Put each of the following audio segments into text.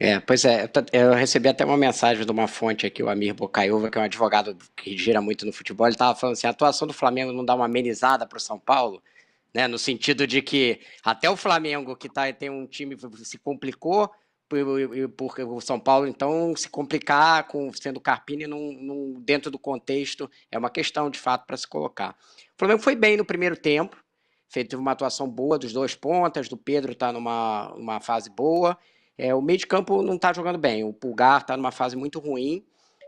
É, pois é, eu recebi até uma mensagem de uma fonte aqui, o Amir Bocaiúva, que é um advogado que gira muito no futebol, ele estava falando assim, a atuação do Flamengo não dá uma amenizada para o São Paulo, né, no sentido de que até o Flamengo, que tá, tem um time se complicou, porque o São Paulo, então, se complicar com sendo Carpini num, num, dentro do contexto é uma questão, de fato, para se colocar. O Flamengo foi bem no primeiro tempo, fez, teve uma atuação boa dos dois pontas, do Pedro está numa uma fase boa, é, o meio de campo não está jogando bem. O Pulgar está numa fase muito ruim,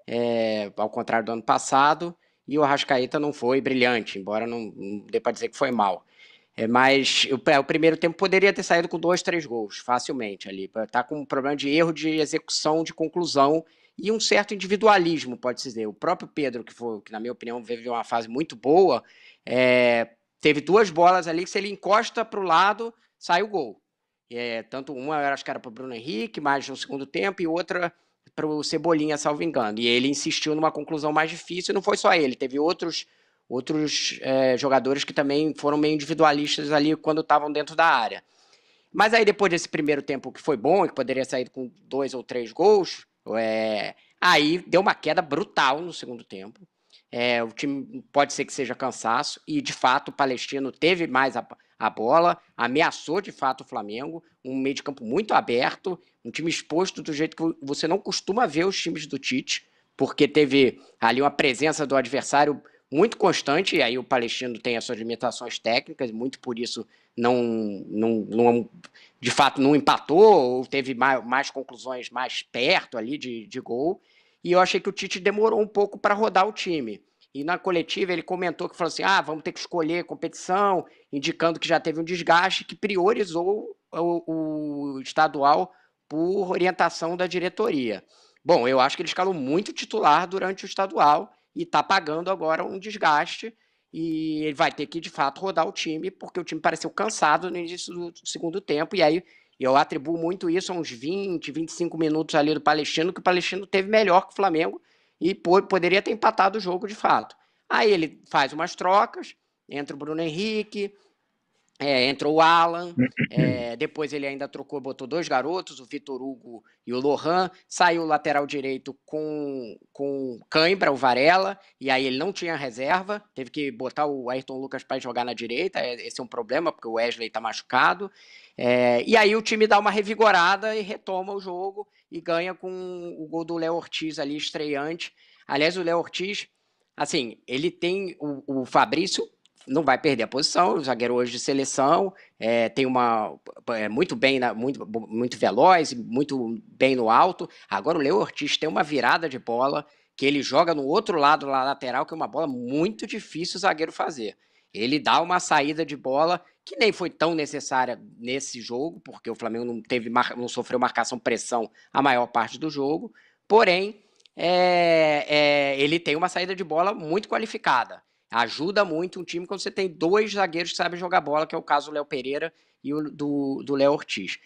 é, ao contrário do ano passado, e o Arrascaeta não foi brilhante, embora não, não dê para dizer que foi mal. É, mas o, o, primeiro tempo poderia ter saído com dois, três gols, facilmente ali. Está com um problema de erro de execução, de conclusão e um certo individualismo, pode-se dizer. O próprio Pedro, que, foi, que na minha opinião viveu uma fase muito boa, é, teve duas bolas ali que se ele encosta para o lado, sai o gol. É, tanto uma, eu acho que era para o Bruno Henrique, mais no segundo tempo, e outra para o Cebolinha, salvo engano. E ele insistiu numa conclusão mais difícil, e não foi só ele, teve outros outros é, jogadores que também foram meio individualistas ali quando estavam dentro da área. Mas aí depois desse primeiro tempo que foi bom, que poderia sair com dois ou três gols, é, aí deu uma queda brutal no segundo tempo. É, o time pode ser que seja cansaço, e de fato o Palestino teve mais a, a bola, ameaçou de fato o Flamengo, um meio de campo muito aberto, um time exposto do jeito que você não costuma ver os times do Tite, porque teve ali uma presença do adversário muito constante, e aí o Palestino tem as suas limitações técnicas, muito por isso não, não, não de fato não empatou, ou teve mais, mais conclusões mais perto ali de, de gol, e eu achei que o Tite demorou um pouco para rodar o time. E na coletiva ele comentou que falou assim: ah, vamos ter que escolher competição, indicando que já teve um desgaste, que priorizou o, o estadual por orientação da diretoria. Bom, eu acho que ele escalou muito titular durante o estadual e está pagando agora um desgaste e ele vai ter que, de fato, rodar o time, porque o time pareceu cansado no início do segundo tempo, e aí eu atribuo muito isso a uns 20, 25 minutos ali do Palestino, que o Palestino teve melhor que o Flamengo, e pô, poderia ter empatado o jogo de fato. Aí ele faz umas trocas, entra o Bruno Henrique, é, o Alan, hum, hum, é, hum. depois ele ainda trocou, botou dois garotos, o Vitor Hugo e o Lohan, saiu o lateral direito com, com Cãibra, o Varela, e aí ele não tinha reserva, teve que botar o Ayrton Lucas para jogar na direita, é, esse é um problema, porque o Wesley está machucado, é, e aí o time dá uma revigorada e retoma o jogo, e ganha com o gol do Léo Ortiz ali, estreante. Aliás, o Léo Ortiz, assim, ele tem o, o Fabrício não vai perder a posição, o zagueiro hoje de seleção, é, tem uma. É, muito bem, na, muito, muito veloz, muito bem no alto. Agora o Leo Ortiz tem uma virada de bola que ele joga no outro lado lá lateral, que é uma bola muito difícil o zagueiro fazer. Ele dá uma saída de bola que nem foi tão necessária nesse jogo, porque o Flamengo não, teve não sofreu marcação pressão a maior parte do jogo. Porém, é, é, ele tem uma saída de bola muito qualificada. Ajuda muito um time quando você tem dois zagueiros que sabem jogar bola, que é o caso do Léo Pereira e o do, do Léo Ortiz.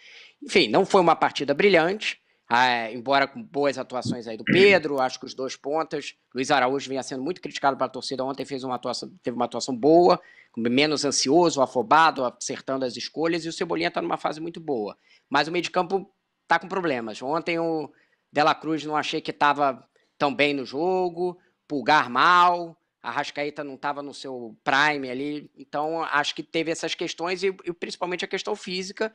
Enfim, não foi uma partida brilhante, ah, é, embora com boas atuações aí do Pedro, acho que os dois pontas. Luiz Araújo vinha sendo muito criticado pela torcida ontem, fez uma atuação, teve uma atuação boa, menos ansioso, afobado, acertando as escolhas, e o Cebolinha está numa fase muito boa. Mas o meio de campo está com problemas. Ontem o Dela Cruz não achei que estava tão bem no jogo, Pulgar mal, a Rascaíta não estava no seu prime ali, então acho que teve essas questões e, e principalmente a questão física,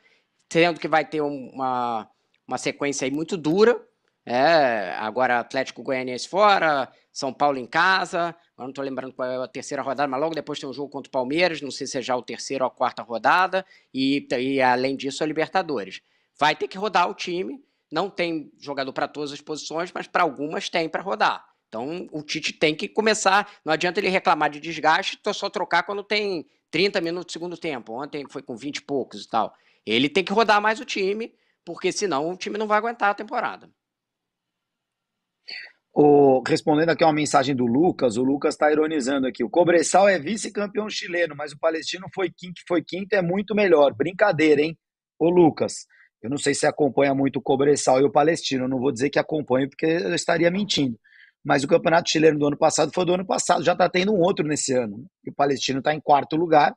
sendo que vai ter uma uma sequência aí muito dura. É, agora Atlético Goianiense fora, São Paulo em casa. Agora não estou lembrando qual é a terceira rodada, mas logo depois tem um jogo contra o Palmeiras. Não sei se é já o terceiro ou a quarta rodada. E, e além disso, a Libertadores. Vai ter que rodar o time. Não tem jogador para todas as posições, mas para algumas tem para rodar. Então o Tite tem que começar. Não adianta ele reclamar de desgaste, só trocar quando tem 30 minutos do segundo tempo. Ontem foi com 20 e poucos e tal. Ele tem que rodar mais o time porque senão o time não vai aguentar a temporada. O, respondendo aqui uma mensagem do Lucas, o Lucas está ironizando aqui. O Cobressal é vice-campeão chileno, mas o Palestino foi quinto, foi quinto é muito melhor. Brincadeira, hein? Ô Lucas, eu não sei se acompanha muito o Cobressal e o Palestino, eu não vou dizer que acompanho, porque eu estaria mentindo. Mas o campeonato chileno do ano passado foi do ano passado, já está tendo um outro nesse ano. Né? o Palestino está em quarto lugar,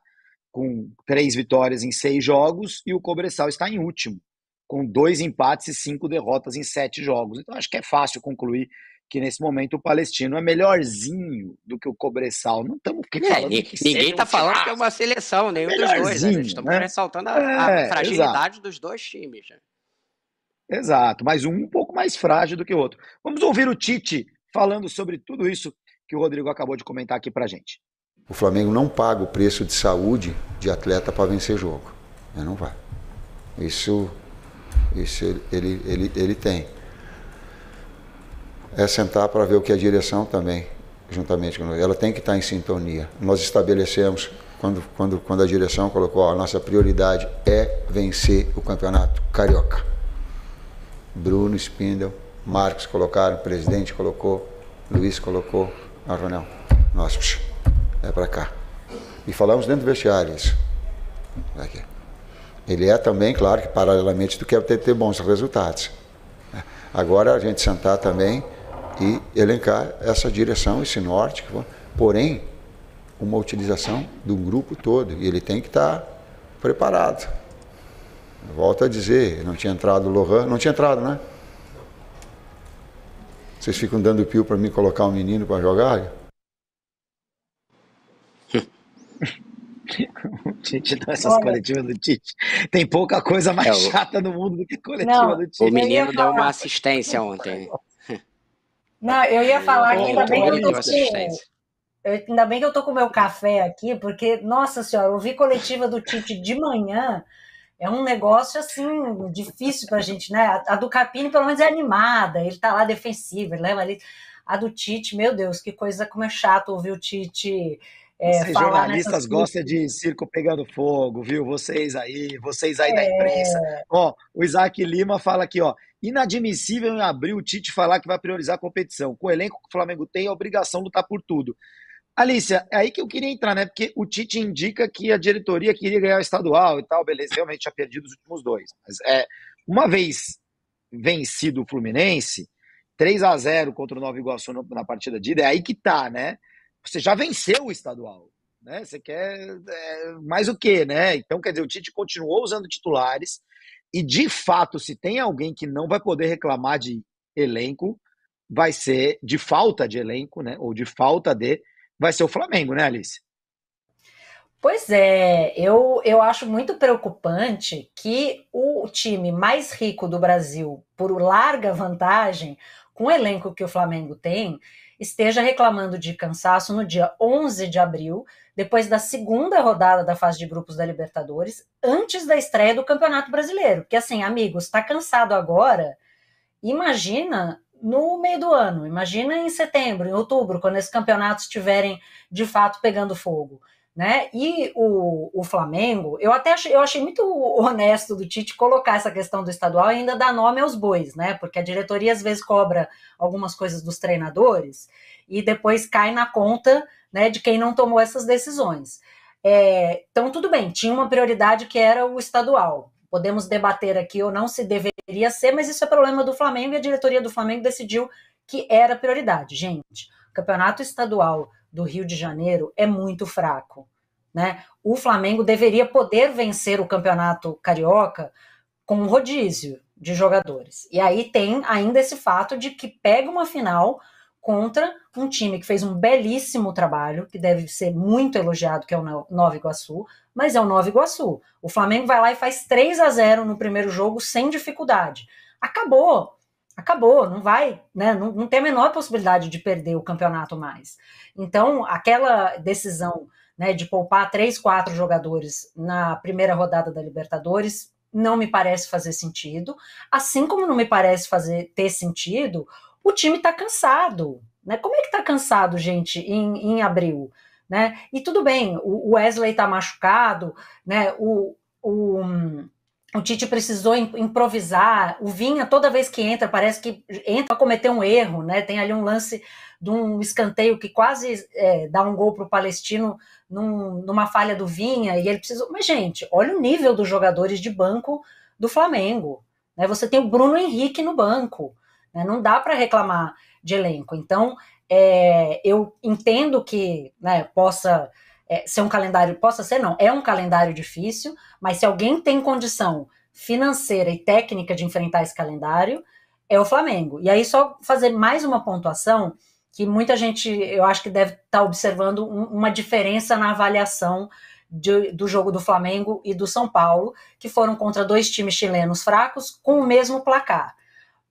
com três vitórias em seis jogos, e o Cobressal está em último com dois empates e cinco derrotas em sete jogos. Então acho que é fácil concluir que nesse momento o Palestino é melhorzinho do que o Cobressal. Não estamos é, Ninguém está um falando que é uma seleção, nenhum dos dois. Né? Estamos né? ressaltando a, é, a fragilidade exato. dos dois times. Né? Exato, mas um um pouco mais frágil do que o outro. Vamos ouvir o Tite falando sobre tudo isso que o Rodrigo acabou de comentar aqui para gente. O Flamengo não paga o preço de saúde de atleta para vencer jogo. Né? Não vai. Isso isso ele, ele, ele, ele tem. É sentar para ver o que a direção também, juntamente com nós. Ela tem que estar tá em sintonia. Nós estabelecemos, quando, quando, quando a direção colocou, ó, a nossa prioridade é vencer o campeonato carioca. Bruno Spindel, Marcos colocaram, o presidente colocou, Luiz colocou, nós, reunião. Nós, é para cá. E falamos dentro do vestiário isso. Aqui. Ele é também, claro, que paralelamente tu quer é ter, ter bons resultados. Agora a gente sentar também e elencar essa direção, esse norte, porém, uma utilização do grupo todo, e ele tem que estar tá preparado. Volto a dizer, não tinha entrado o Lohan, não tinha entrado, né? Vocês ficam dando pio para mim colocar um menino para jogar? Então, essas Olha. coletivas do Tite. Tem pouca coisa mais é, chata no mundo do que coletiva não, do Tite. O menino deu uma assistência ontem. Não, eu ia falar que ainda bem que eu tô com, eu, ainda bem que eu tô com meu café aqui, porque, nossa senhora, ouvir coletiva do Tite de manhã é um negócio, assim, difícil pra gente, né? A, do Capini, pelo menos, é animada, ele tá lá defensivo, ele leva ali. A do Tite, meu Deus, que coisa como é chato ouvir o Tite é, vocês jornalistas gostam de circo pegando fogo, viu? Vocês aí, vocês aí é... da imprensa. Ó, o Isaac Lima fala aqui, ó, inadmissível em abril o Tite falar que vai priorizar a competição. Com o elenco que o Flamengo tem, é obrigação lutar por tudo. Alícia, é aí que eu queria entrar, né? Porque o Tite indica que a diretoria queria ganhar o estadual e tal, beleza, realmente tinha perdido os últimos dois. Mas é, uma vez vencido o Fluminense, 3 a 0 contra o Nova Iguaçu na partida de ida, é aí que tá, né? você já venceu o estadual. Né? Você quer é, mais o quê, né? Então, quer dizer, o Tite continuou usando titulares e, de fato, se tem alguém que não vai poder reclamar de elenco, vai ser de falta de elenco, né? Ou de falta de, vai ser o Flamengo, né, Alice? Pois é, eu, eu acho muito preocupante que o time mais rico do Brasil, por larga vantagem, com o elenco que o Flamengo tem, esteja reclamando de cansaço no dia 11 de abril, depois da segunda rodada da fase de grupos da Libertadores, antes da estreia do Campeonato Brasileiro. Porque, assim, amigos, está cansado agora? Imagina no meio do ano, imagina em setembro, em outubro, quando esses campeonatos estiverem de fato pegando fogo. Né? E o, o Flamengo, eu até achei, eu achei muito honesto do Tite colocar essa questão do estadual e ainda dar nome aos bois, né? Porque a diretoria às vezes cobra algumas coisas dos treinadores e depois cai na conta né, de quem não tomou essas decisões. É, então, tudo bem, tinha uma prioridade que era o estadual. Podemos debater aqui ou não se deveria ser, mas isso é problema do Flamengo e a diretoria do Flamengo decidiu que era prioridade. Gente, o campeonato estadual do Rio de Janeiro é muito fraco. Né? O Flamengo deveria poder vencer o campeonato carioca com um rodízio de jogadores. E aí tem ainda esse fato de que pega uma final contra um time que fez um belíssimo trabalho, que deve ser muito elogiado, que é o Nova Iguaçu, mas é o Nova Iguaçu. O Flamengo vai lá e faz 3 a 0 no primeiro jogo sem dificuldade. Acabou acabou, não vai, né? Não, não, tem a menor possibilidade de perder o campeonato mais. Então, aquela decisão né, de poupar três, quatro jogadores na primeira rodada da Libertadores não me parece fazer sentido, assim como não me parece fazer ter sentido, o time está cansado. Né? Como é que está cansado, gente, em, em abril? Né? E tudo bem, o Wesley está machucado, né? o, o hum, o Tite precisou improvisar. O Vinha, toda vez que entra, parece que entra a cometer um erro, né? Tem ali um lance de um escanteio que quase é, dá um gol para o Palestino num, numa falha do Vinha, e ele precisou. Mas, gente, olha o nível dos jogadores de banco do Flamengo. Né? Você tem o Bruno Henrique no banco. Né? Não dá para reclamar de elenco. Então, é, eu entendo que né, possa é, ser um calendário, possa ser não, é um calendário difícil, mas se alguém tem condição financeira e técnica de enfrentar esse calendário, é o Flamengo. E aí, só fazer mais uma pontuação, que muita gente, eu acho que deve estar tá observando um, uma diferença na avaliação de, do jogo do Flamengo e do São Paulo, que foram contra dois times chilenos fracos com o mesmo placar.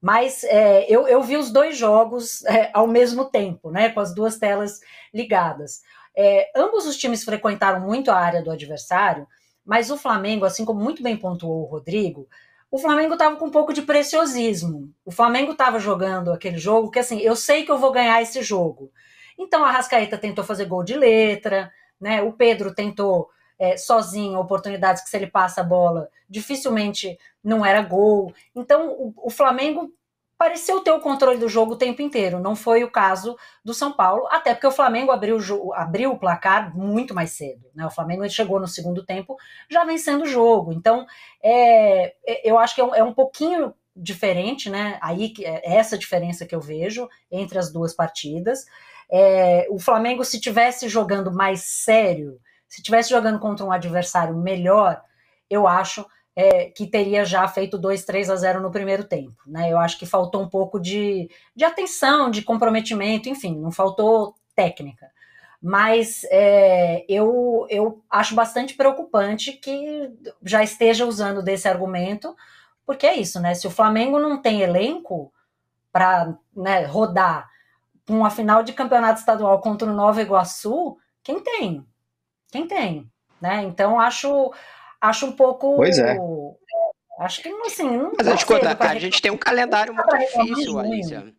Mas é, eu, eu, vi os dois jogos é, ao mesmo tempo, né, com as duas telas ligadas. É, ambos os times frequentaram muito a área do adversário, mas o Flamengo, assim como muito bem pontuou o Rodrigo, o Flamengo estava com um pouco de preciosismo. O Flamengo estava jogando aquele jogo que, assim, eu sei que eu vou ganhar esse jogo. Então, a Rascaeta tentou fazer gol de letra, né? O Pedro tentou é, sozinho oportunidades que, se ele passa a bola, dificilmente não era gol. Então, o, o Flamengo pareceu ter o controle do jogo o tempo inteiro. Não foi o caso do São Paulo, até porque o Flamengo abriu, abriu o placar muito mais cedo. Né? O Flamengo chegou no segundo tempo já vencendo o jogo. Então, é, é, eu acho que é um, é um pouquinho diferente, né? Aí que é, é essa diferença que eu vejo entre as duas partidas. É, o Flamengo, se tivesse jogando mais sério, se tivesse jogando contra um adversário melhor, eu acho é, que teria já feito 2, 3 a 0 no primeiro tempo. Né? Eu acho que faltou um pouco de, de atenção, de comprometimento, enfim, não faltou técnica. Mas é, eu, eu acho bastante preocupante que já esteja usando desse argumento, porque é isso, né? Se o Flamengo não tem elenco para né, rodar uma final de campeonato estadual contra o Nova Iguaçu, quem tem? Quem tem? Né? Então acho acho um pouco. Pois é. é acho que assim, não Mas a gente, a gente tem um calendário muito difícil, Alicia.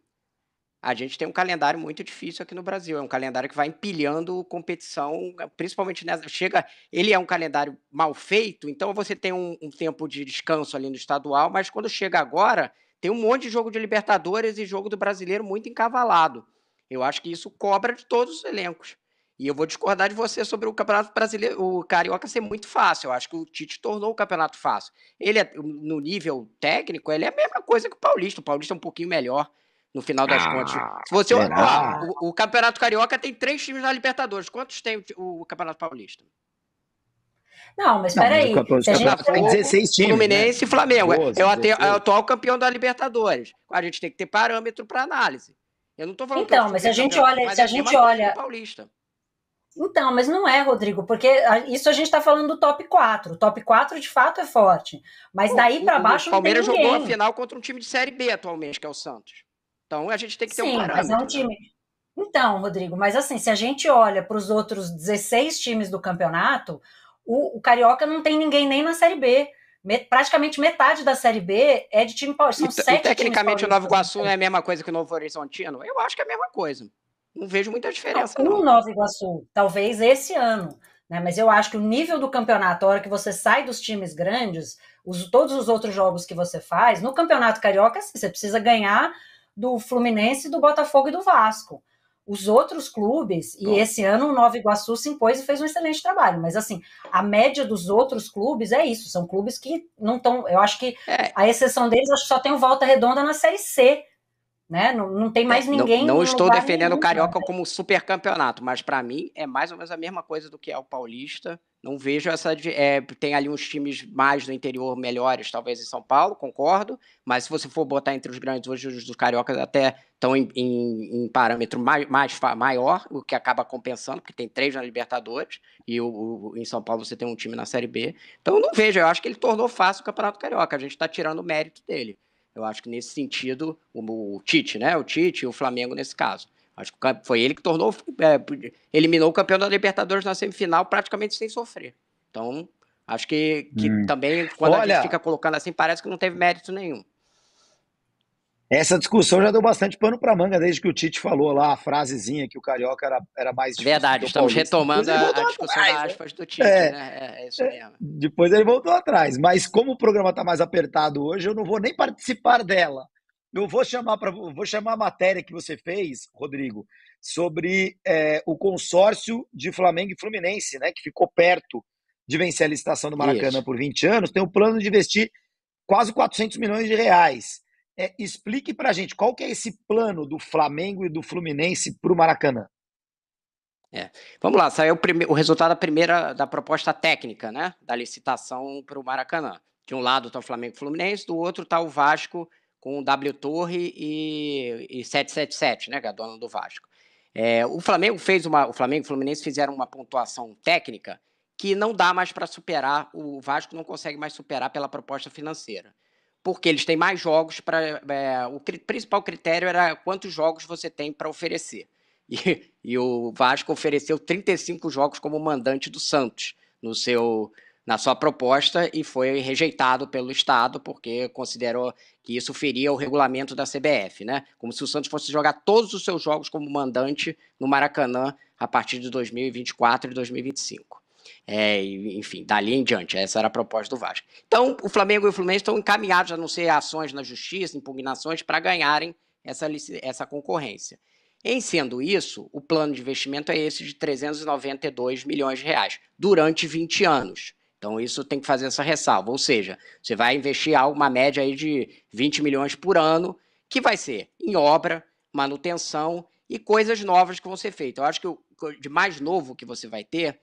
A gente tem um calendário muito difícil aqui no Brasil. É um calendário que vai empilhando competição, principalmente nessa. Chega. Ele é um calendário mal feito, então você tem um, um tempo de descanso ali no estadual, mas quando chega agora, tem um monte de jogo de Libertadores e jogo do brasileiro muito encavalado. Eu acho que isso cobra de todos os elencos. E eu vou discordar de você sobre o Campeonato Brasileiro, o Carioca ser muito fácil. Eu acho que o Tite tornou o campeonato fácil. Ele é, no nível técnico, ele é a mesma coisa que o Paulista. O Paulista é um pouquinho melhor no final das ah, contas. Se você o, o, Campeonato Carioca tem três times na Libertadores. Quantos tem o, o Campeonato Paulista? Não, mas peraí. Campeonato, gente... Tem 16 times. Né? Fluminense né? e Flamengo. eu até, é, é, é o atual campeão da Libertadores. A gente tem que ter parâmetro para análise. Eu não estou falando. Então, mas se é a gente olha, se a gente olha. Paulista. Então, mas não é, Rodrigo, porque isso a gente está falando do top 4. O top 4 de fato é forte. Mas Pô, daí para baixo. O Palmeiras não tem jogou a final contra um time de Série B atualmente, que é o Santos. Então a gente tem que ter Sim, um parâmetro. Mas é um time. Então, Rodrigo, mas assim, se a gente olha para os outros 16 times do campeonato, o, o, Carioca não tem ninguém nem na Série B. Met, praticamente metade da Série B é de time paulista. São e, sete e tecnicamente o Novo Iguaçu é a mesma coisa que o Novo Horizontino? Eu acho que é a mesma coisa não vejo muita diferença. Não, não. O Nova Iguaçu, talvez esse ano, né? Mas eu acho que o nível do campeonato, a hora que você sai dos times grandes, os, todos os outros jogos que você faz, no campeonato carioca, você precisa ganhar do Fluminense, do Botafogo e do Vasco. Os outros clubes, e esse ano o Nova Iguaçu se impôs e fez um excelente trabalho, mas assim, a média dos outros clubes é isso, são clubes que não estão. Eu acho que é. a exceção deles, acho que só tem o Volta Redonda na Série C, né? Não, não tem é, mais ninguém. Não, não estou defendendo o Carioca né? como super campeonato, mas para mim é mais ou menos a mesma coisa do que é o Paulista. Não vejo essa. É, tem ali uns times mais do interior melhores, talvez em São Paulo, concordo. Mas se você for botar entre os grandes hoje, os dos cariocas até estão em, em, em parâmetro mais, mais, maior, o que acaba compensando, porque tem três na Libertadores e o, o, em São Paulo você tem um time na Série B. Então não vejo, eu acho que ele tornou fácil o Campeonato Carioca. A gente está tirando o mérito dele. Eu acho que nesse sentido, o, o Tite, né? O Tite e o Flamengo nesse caso. Acho que foi ele que tornou, é, eliminou o campeão da Libertadores na semifinal praticamente sem sofrer. Então, acho que, que hum. também, quando Olha, a gente fica colocando assim, parece que não teve mérito nenhum. Essa discussão já deu bastante pano para manga desde que o Tite falou lá a frasezinha que o carioca era, era mais difícil. Verdade, estamos retomando a, a, discussão atrás, da né? aspas do Tite, é, né? É, é isso é, mesmo. Depois ele voltou atrás, mas como o programa está mais apertado hoje, eu não vou nem participar dela. Eu vou chamar para vou chamar a matéria que você fez, Rodrigo, sobre é, o consórcio de Flamengo e Fluminense, né, que ficou perto de vencer a licitação do Maracanã isso. por 20 anos, tem o plano de investir quase 400 milhões de reais. É, explique para a gente qual que é esse plano do Flamengo e do Fluminense para o Maracanã. É. Vamos lá, saiu o, o resultado da primeira da proposta técnica, né? Da licitação para o Maracanã. De um lado está o Flamengo Fluminense, do outro está o Vasco com o W Torre e, e 777, né? Que é a dona do Vasco. É, o Flamengo fez uma. O Flamengo e o Fluminense fizeram uma pontuação técnica que não dá mais para superar. O Vasco não consegue mais superar pela proposta financeira porque eles têm mais jogos para. É, o cri principal critério era quantos jogos você tem para oferecer. E, e, o Vasco ofereceu 35 jogos como mandante do Santos no seu na sua proposta e foi rejeitado pelo Estado porque considerou que isso feria o regulamento da CBF, né? Como se o Santos fosse jogar todos os seus jogos como mandante no Maracanã a partir de 2024 e 2025. É, enfim, dali em diante, essa era a proposta do Vasco. Então, o Flamengo e o Fluminense estão encaminhados a não ser ações na justiça, impugnações, para ganharem essa, essa concorrência. Em sendo isso, o plano de investimento é esse de 392 milhões de reais durante 20 anos. Então, isso tem que fazer essa ressalva. Ou seja, você vai investir uma média aí de 20 milhões por ano, que vai ser em obra, manutenção e coisas novas que vão ser feitas. Eu acho que o de mais novo que você vai ter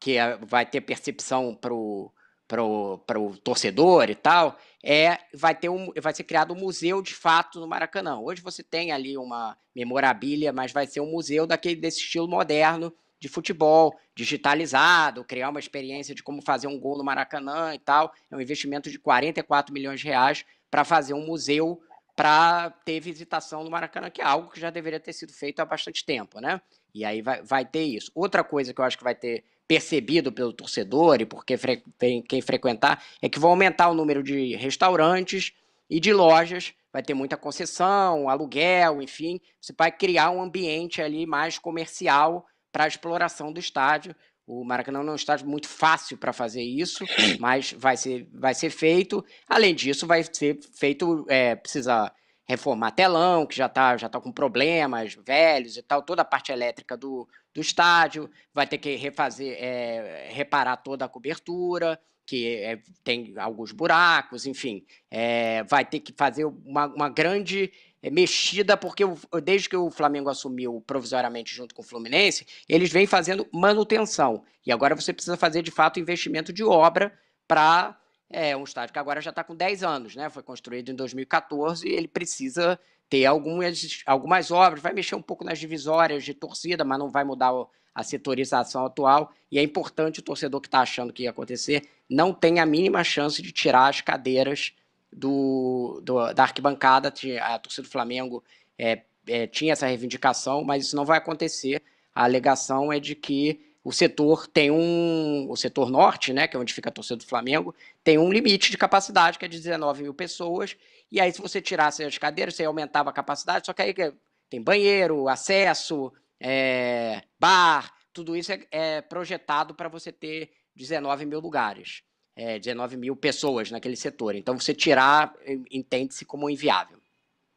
que é, vai ter percepção para o torcedor e tal, é vai ter um, vai ser criado um museu de fato no Maracanã. Hoje você tem ali uma memorabilia, mas vai ser um museu daquele desse estilo moderno de futebol, digitalizado, criar uma experiência de como fazer um gol no Maracanã e tal. É um investimento de 44 milhões de reais para fazer um museu para ter visitação no Maracanã, que é algo que já deveria ter sido feito há bastante tempo, né? E aí vai, vai ter isso. Outra coisa que eu acho que vai ter percebido pelo torcedor e por quem, fre quem frequentar, é que vão aumentar o número de restaurantes e de lojas, vai ter muita concessão, aluguel, enfim, você vai criar um ambiente ali mais comercial para a exploração do estádio. O Maracanã não é um estádio muito fácil para fazer isso, mas vai ser, vai ser feito. Além disso, vai ser feito, é, precisa reformar telão, que já está já tá com problemas velhos e tal, toda a parte elétrica do, do estádio, vai ter que refazer, é, reparar toda a cobertura, que é, tem alguns buracos, enfim, é, vai ter que fazer uma, uma grande é, mexida, porque o, desde que o Flamengo assumiu provisoriamente junto com o Fluminense, eles vêm fazendo manutenção. E agora você precisa fazer, de fato, investimento de obra para é, um estádio que agora já está com 10 anos, né? Foi construído em 2014 e ele precisa ter algumas, algumas obras, vai mexer um pouco nas divisórias de torcida, mas não vai mudar a setorização atual. E é importante o torcedor que está achando que ia acontecer não tem a mínima chance de tirar as cadeiras do, do da arquibancada. A torcida do Flamengo é, é, tinha essa reivindicação, mas isso não vai acontecer. A alegação é de que o setor tem um. O setor norte, né, que é onde fica a torcida do Flamengo, tem um limite de capacidade, que é de 19 mil pessoas. E aí, se você tirasse as cadeiras, você aumentava a capacidade, só que aí tem banheiro, acesso, é, bar, tudo isso é, é projetado para você ter 19 mil lugares, é, 19 mil pessoas naquele setor. Então, você tirar, entende-se como inviável.